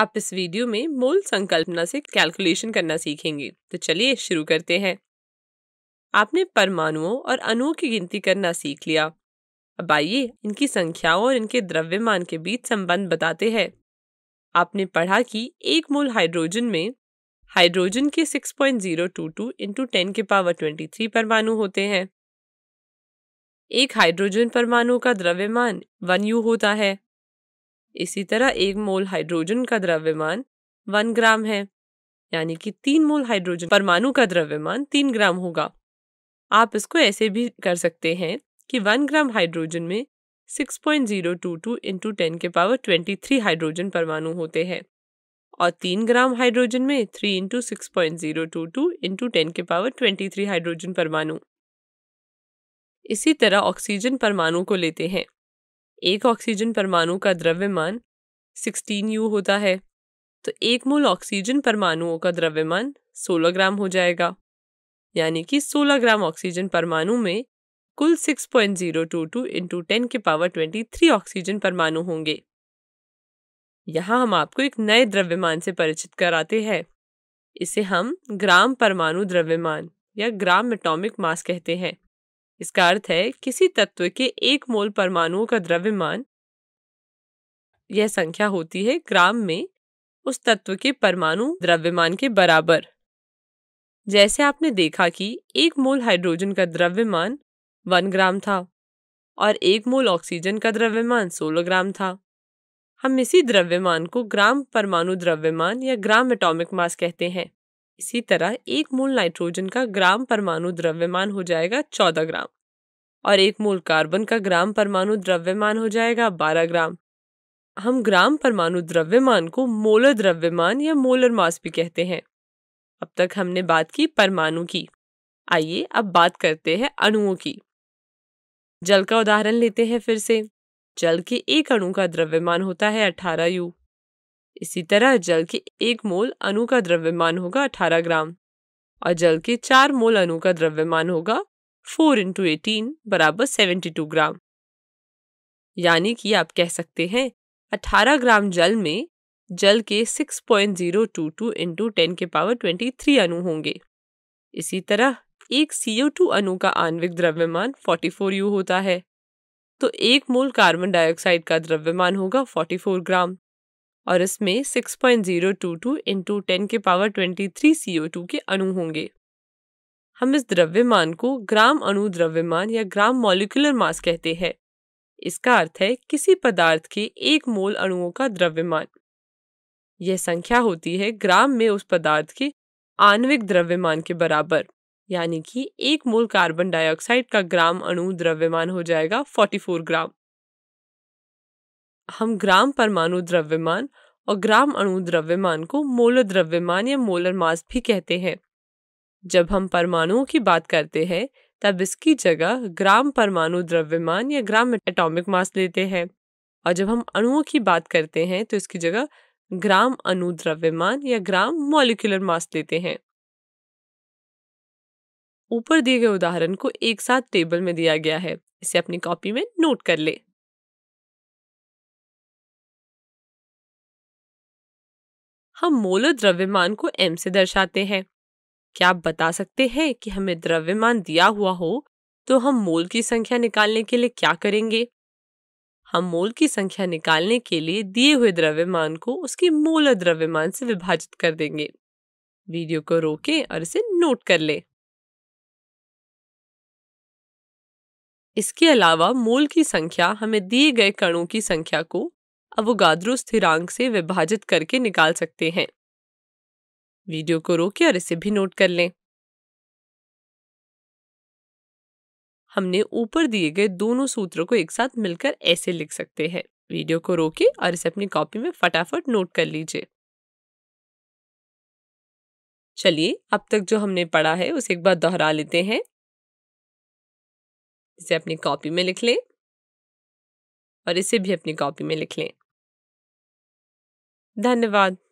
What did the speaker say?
आप इस वीडियो में मूल संकल्पना से कैलकुलेशन करना सीखेंगे तो चलिए शुरू करते हैं आपने परमाणुओं और अणुओं की गिनती करना सीख लिया अब आइए इनकी संख्याओं और इनके द्रव्यमान के बीच संबंध बताते हैं आपने पढ़ा कि एक मूल हाइड्रोजन में हाइड्रोजन के 6.022 point zero two two into ten के पावर 23 परमाणु होते हैं एक हाइड्रोजन परमाणु का द्रव्यमान वन यू होता है इसी तरह एक मोल हाइड्रोजन का द्रव्यमान वन ग्राम है यानी कि तीन मोल हाइड्रोजन परमाणु का द्रव्यमान तीन ग्राम होगा आप इसको ऐसे भी कर सकते हैं कि वन ग्राम हाइड्रोजन में six point zero two two into ten के पावर ट्वेंटी थ्री हाइड्रोजन परमाणु होते हैं और तीन ग्राम हाइड्रोजन में three into six point zero two two into ten के पावर ट्वेंटी थ्री हाइड्रोजन परमाणु इसी तरह ऑक्सीजन परमाणु को लेते हैं एक ऑक्सीजन परमाणु का द्रव्यमान 16 यू होता है तो एक मूल ऑक्सीजन परमाणुओं का द्रव्यमान 16 ग्राम हो जाएगा यानी कि 16 ग्राम ऑक्सीजन परमाणु में कुल 6.022 point zero two two into ten के पावर ट्वेंटी थ्री ऑक्सीजन परमाणु होंगे यहाँ हम आपको एक नए द्रव्यमान से परिचित कराते हैं इसे हम ग्राम परमाणु द्रव्यमान या ग्राम एटॉमिक मास कहते हैं इसका अर्थ है किसी तत्व के एक मोल परमाणुओं का द्रव्यमान यह संख्या होती है ग्राम में उस तत्व के परमाणु द्रव्यमान के बराबर जैसे आपने देखा कि एक मोल हाइड्रोजन का द्रव्यमान वन ग्राम था और एक मोल ऑक्सीजन का द्रव्यमान सोलह ग्राम था हम इसी द्रव्यमान को ग्राम परमाणु द्रव्यमान या ग्राम एटॉमिक मास कहते हैं इसी तरह एक मूल नाइट्रोजन का ग्राम परमाणु द्रव्यमान हो जाएगा चौदह ग्राम और एक मूल कार्बन का ग्राम परमाणु द्रव्यमान हो जाएगा बारह ग्राम हम ग्राम परमाणु द्रव्यमान को मोलर द्रव्यमान या मोलर मास भी कहते हैं अब तक हमने बात की परमाणु की आइए अब बात करते हैं अणुओं की जल का उदाहरण लेते हैं फिर से जल के एक अणु का द्रव्यमान होता है अठारह यू इसी तरह जल के एक मोल अणु का द्रव्यमान होगा 18 ग्राम और जल के चार मोल अणु का द्रव्यमान होगा 4 इंटू एटीन बराबर सेवेंटी ग्राम यानी कि आप कह सकते हैं 18 ग्राम जल में जल के 6.022 point zero two two into ten के पावर ट्वेंटी थ्री अणु होंगे इसी तरह एक CO2 अणु का आणविक द्रव्यमान यू होता है तो एक मोल कार्बन डाइऑक्साइड का द्रव्यमान होगा 44 ग्राम और इसमें 6.022 point zero two two into ten के power twenty three O two के अणु होंगे हम इस द्रव्यमान को ग्राम अणु द्रव्यमान या ग्राम मॉलिकुलर मास कहते हैं इसका अर्थ है किसी पदार्थ के एक मोल अणुओं का द्रव्यमान यह संख्या होती है ग्राम में उस पदार्थ के आणविक द्रव्यमान के बराबर यानी कि एक मोल कार्बन डाइऑक्साइड का ग्राम अणु द्रव्यमान हो जाएगा 44 ग्राम हम ग्राम परमाणु द्रव्यमान और ग्राम अणु द्रव्यमान को मोलर द्रव्यमान या मोलर मास भी कहते हैं जब हम परमाणुओं की बात करते हैं तब इसकी जगह ग्राम परमाणु द्रव्यमान या ग्राम एटॉमिक मास लेते हैं और जब हम अणुओं की बात करते हैं तो इसकी जगह ग्राम अणु द्रव्यमान या ग्राम मोलिकुलर मास लेते हैं ऊपर दिए गए उदाहरण को एक साथ टेबल में दिया गया है इसे अपनी कॉपी में नोट कर ले हम मोलो द्रव्यमान को एम से दर्शाते हैं क्या आप बता सकते हैं कि हमें द्रव्यमान दिया हुआ हो तो हम मोल की संख्या निकालने के लिए क्या करेंगे हम मोल की संख्या निकालने के लिए दिए हुए द्रव्यमान को उसके मूल द्रव्यमान से विभाजित कर देंगे वीडियो को रोकें और इसे नोट कर लें इसके अलावा मोल की संख्या हमें दिए गए कणों की संख्या को अवोगाद्रो स्थिरांक से विभाजित करके निकाल सकते हैं वीडियो को रोके और इसे भी नोट कर लें हमने ऊपर दिए गए दोनों सूत्रों को एक साथ मिलकर ऐसे लिख सकते हैं वीडियो को रोके और इसे अपनी कॉपी में फटाफट नोट कर लीजिए चलिए अब तक जो हमने पढ़ा है उसे एक बार दोहरा लेते हैं इसे अपनी कॉपी में लिख लें और इसे भी अपनी कॉपी में लिख लें धन्यवाद